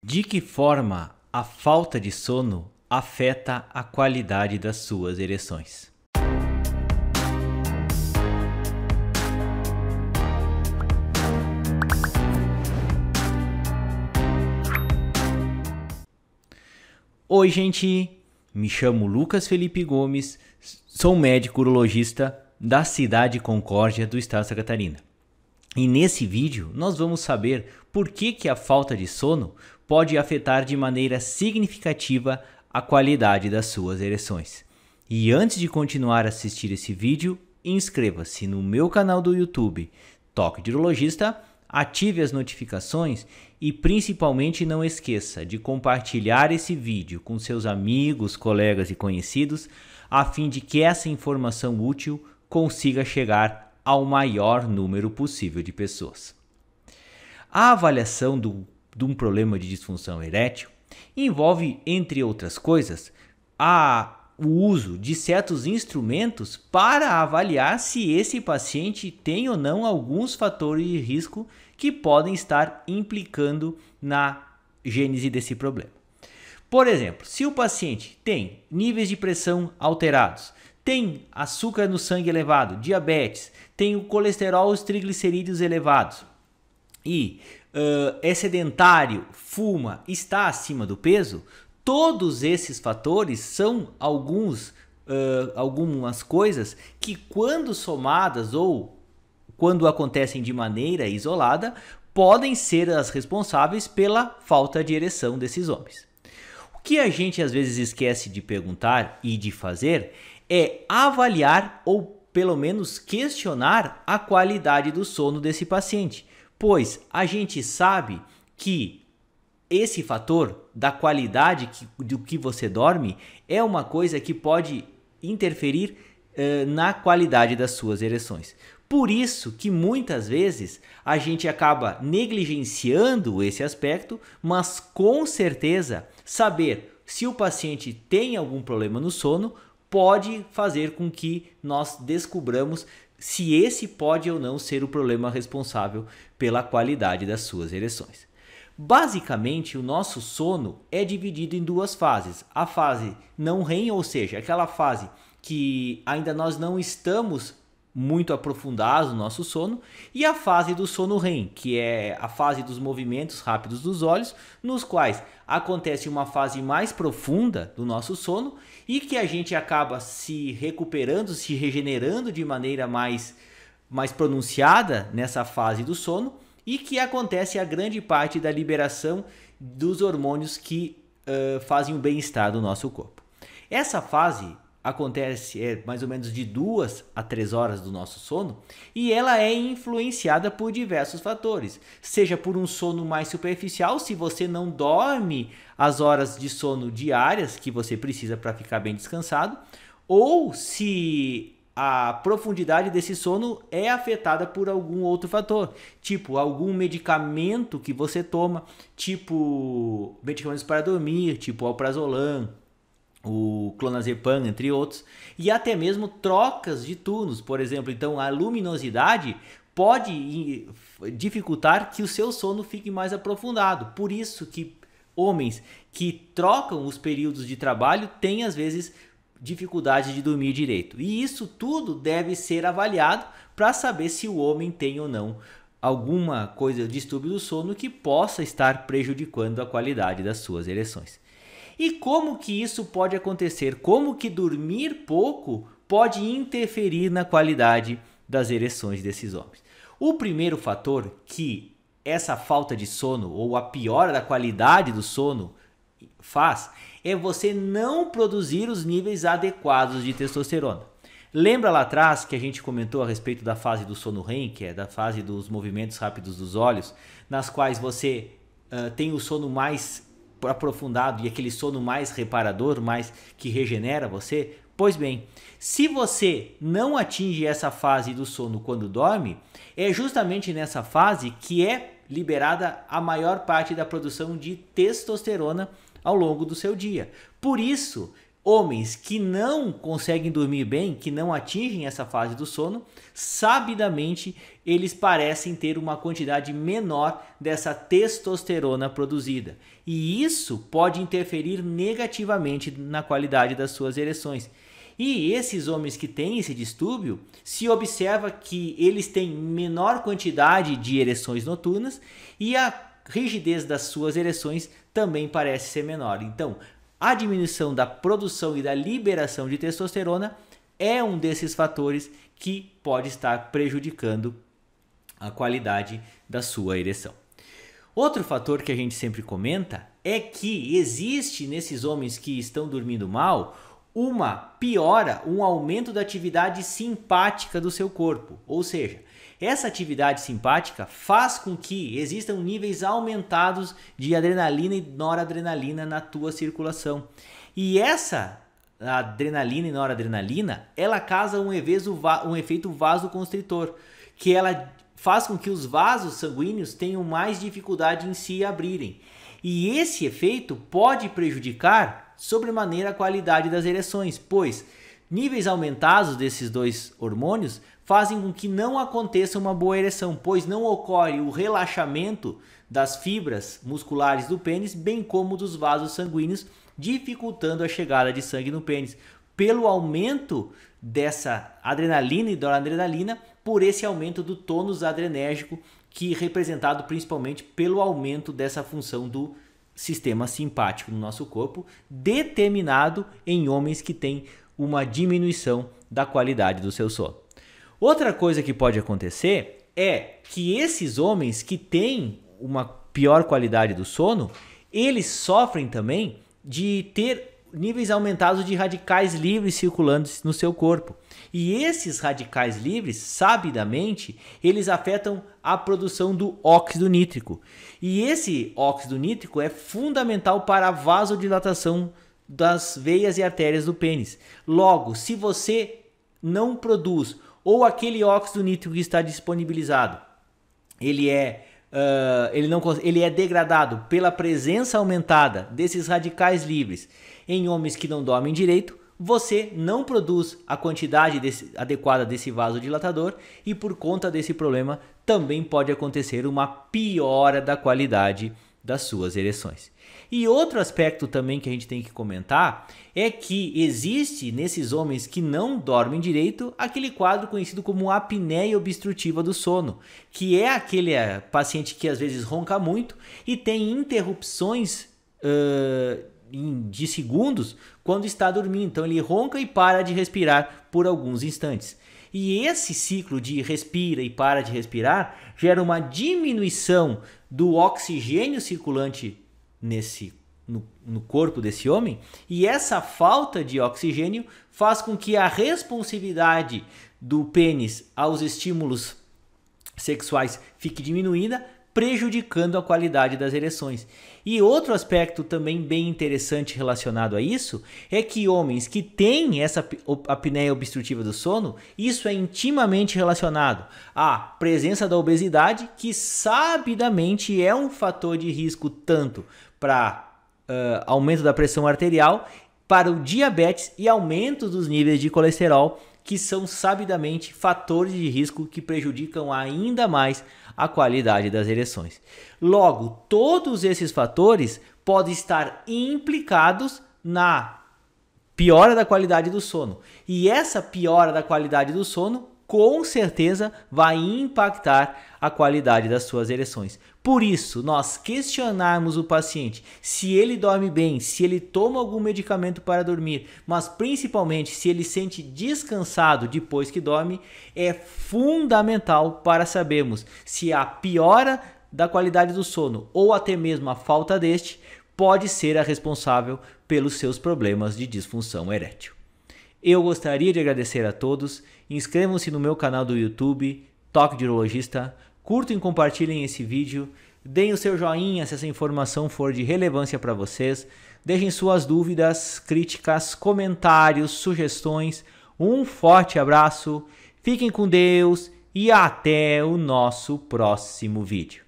De que forma a falta de sono afeta a qualidade das suas ereções? Oi, gente! Me chamo Lucas Felipe Gomes, sou médico urologista da cidade Concórdia do estado de Santa Catarina. E nesse vídeo nós vamos saber por que, que a falta de sono pode afetar de maneira significativa a qualidade das suas ereções. E antes de continuar a assistir esse vídeo, inscreva-se no meu canal do YouTube Toque de Urologista, ative as notificações e principalmente não esqueça de compartilhar esse vídeo com seus amigos, colegas e conhecidos, a fim de que essa informação útil consiga chegar ao maior número possível de pessoas. A avaliação do de um problema de disfunção erétil envolve, entre outras coisas, a, o uso de certos instrumentos para avaliar se esse paciente tem ou não alguns fatores de risco que podem estar implicando na gênese desse problema. Por exemplo, se o paciente tem níveis de pressão alterados, tem açúcar no sangue elevado, diabetes, tem o colesterol e os triglicerídeos elevados e uh, é sedentário, fuma, está acima do peso, todos esses fatores são alguns, uh, algumas coisas que, quando somadas ou quando acontecem de maneira isolada, podem ser as responsáveis pela falta de ereção desses homens. O que a gente às vezes esquece de perguntar e de fazer é avaliar ou pelo menos questionar a qualidade do sono desse paciente, pois a gente sabe que esse fator da qualidade que, do que você dorme é uma coisa que pode interferir eh, na qualidade das suas ereções. Por isso que muitas vezes a gente acaba negligenciando esse aspecto, mas com certeza saber se o paciente tem algum problema no sono pode fazer com que nós descubramos se esse pode ou não ser o problema responsável pela qualidade das suas ereções. Basicamente, o nosso sono é dividido em duas fases: a fase não REM, ou seja, aquela fase que ainda nós não estamos muito aprofundados no nosso sono, e a fase do sono REM, que é a fase dos movimentos rápidos dos olhos, nos quais acontece uma fase mais profunda do nosso sono e que a gente acaba se recuperando, se regenerando de maneira mais, mais pronunciada nessa fase do sono e que acontece a grande parte da liberação dos hormônios que uh, fazem o bem-estar do nosso corpo. Essa fase acontece é, mais ou menos de duas a três horas do nosso sono e ela é influenciada por diversos fatores, seja por um sono mais superficial, se você não dorme as horas de sono diárias que você precisa para ficar bem descansado, ou se a profundidade desse sono é afetada por algum outro fator, tipo algum medicamento que você toma, tipo medicamentos para dormir, tipo alprazolam, o clonazepam, entre outros, e até mesmo trocas de turnos, por exemplo. Então, a luminosidade pode dificultar que o seu sono fique mais aprofundado. Por isso que homens que trocam os períodos de trabalho têm às vezes dificuldade de dormir direito. E isso tudo deve ser avaliado para saber se o homem tem ou não alguma coisa, distúrbio do sono que possa estar prejudicando a qualidade das suas ereções. E como que isso pode acontecer? Como que dormir pouco pode interferir na qualidade das ereções desses homens? O primeiro fator que essa falta de sono ou a piora da qualidade do sono faz é você não produzir os níveis adequados de testosterona. Lembra lá atrás que a gente comentou a respeito da fase do sono REM, que é da fase dos movimentos rápidos dos olhos, nas quais você uh, tem o sono mais aprofundado e aquele sono mais reparador, mais que regenera você? Pois bem, se você não atinge essa fase do sono quando dorme, é justamente nessa fase que é liberada a maior parte da produção de testosterona ao longo do seu dia. Por isso Homens que não conseguem dormir bem, que não atingem essa fase do sono, sabidamente eles parecem ter uma quantidade menor dessa testosterona produzida. E isso pode interferir negativamente na qualidade das suas ereções. E esses homens que têm esse distúrbio, se observa que eles têm menor quantidade de ereções noturnas e a rigidez das suas ereções também parece ser menor. Então, a diminuição da produção e da liberação de testosterona é um desses fatores que pode estar prejudicando a qualidade da sua ereção. Outro fator que a gente sempre comenta é que existe nesses homens que estão dormindo mal uma piora, um aumento da atividade simpática do seu corpo, ou seja, essa atividade simpática faz com que existam níveis aumentados de adrenalina e noradrenalina na tua circulação. E essa adrenalina e noradrenalina, ela causa um, um efeito vasoconstritor, que ela faz com que os vasos sanguíneos tenham mais dificuldade em se abrirem. E esse efeito pode prejudicar sobremaneira a qualidade das ereções, pois Níveis aumentados desses dois hormônios fazem com que não aconteça uma boa ereção, pois não ocorre o relaxamento das fibras musculares do pênis, bem como dos vasos sanguíneos, dificultando a chegada de sangue no pênis. Pelo aumento dessa adrenalina e noradrenalina, por esse aumento do tônus adrenérgico, que é representado principalmente pelo aumento dessa função do sistema simpático no nosso corpo, determinado em homens que têm uma diminuição da qualidade do seu sono. Outra coisa que pode acontecer é que esses homens que têm uma pior qualidade do sono, eles sofrem também de ter níveis aumentados de radicais livres circulando no seu corpo. E esses radicais livres, sabidamente, eles afetam a produção do óxido nítrico. E esse óxido nítrico é fundamental para a vasodilatação das veias e artérias do pênis. Logo, se você não produz ou aquele óxido nítrico que está disponibilizado, ele é uh, ele, não, ele é degradado pela presença aumentada desses radicais livres em homens que não dormem direito, você não produz a quantidade desse, adequada desse vasodilatador e por conta desse problema também pode acontecer uma piora da qualidade das suas ereções. E outro aspecto também que a gente tem que comentar é que existe nesses homens que não dormem direito aquele quadro conhecido como apneia obstrutiva do sono, que é aquele eh, paciente que às vezes ronca muito e tem interrupções uh, de segundos quando está dormindo. Então ele ronca e para de respirar por alguns instantes. E esse ciclo de respira e para de respirar gera uma diminuição do oxigênio circulante nesse no, no, corpo desse homem, e essa falta de oxigênio faz com que a responsividade do pênis aos estímulos sexuais fique diminuída, prejudicando a qualidade das ereções. E outro aspecto também bem interessante relacionado a isso é que homens que têm essa apneia obstrutiva do sono, isso é intimamente relacionado à presença da obesidade, que sabidamente é um fator de risco tanto para uh, aumento da pressão arterial, para o diabetes e aumento dos níveis de colesterol que são sabidamente fatores de risco que prejudicam ainda mais a qualidade das ereções. Logo, todos esses fatores podem estar implicados na piora da qualidade do sono. E essa piora da qualidade do sono com certeza vai impactar a qualidade das suas ereções. Por isso, nós questionarmos o paciente se ele dorme bem, se ele toma algum medicamento para dormir, mas principalmente se ele sente descansado depois que dorme, é fundamental para sabermos se a piora da qualidade do sono ou até mesmo a falta deste pode ser a responsável pelos seus problemas de disfunção erétil. Eu gostaria de agradecer a todos. Inscrevam-se no meu canal do YouTube, Toque de Urologista curtem, compartilhem esse vídeo, deem o seu joinha se essa informação for de relevância para vocês, deixem suas dúvidas, críticas, comentários, sugestões. Um forte abraço, fiquem com Deus e até o nosso próximo vídeo.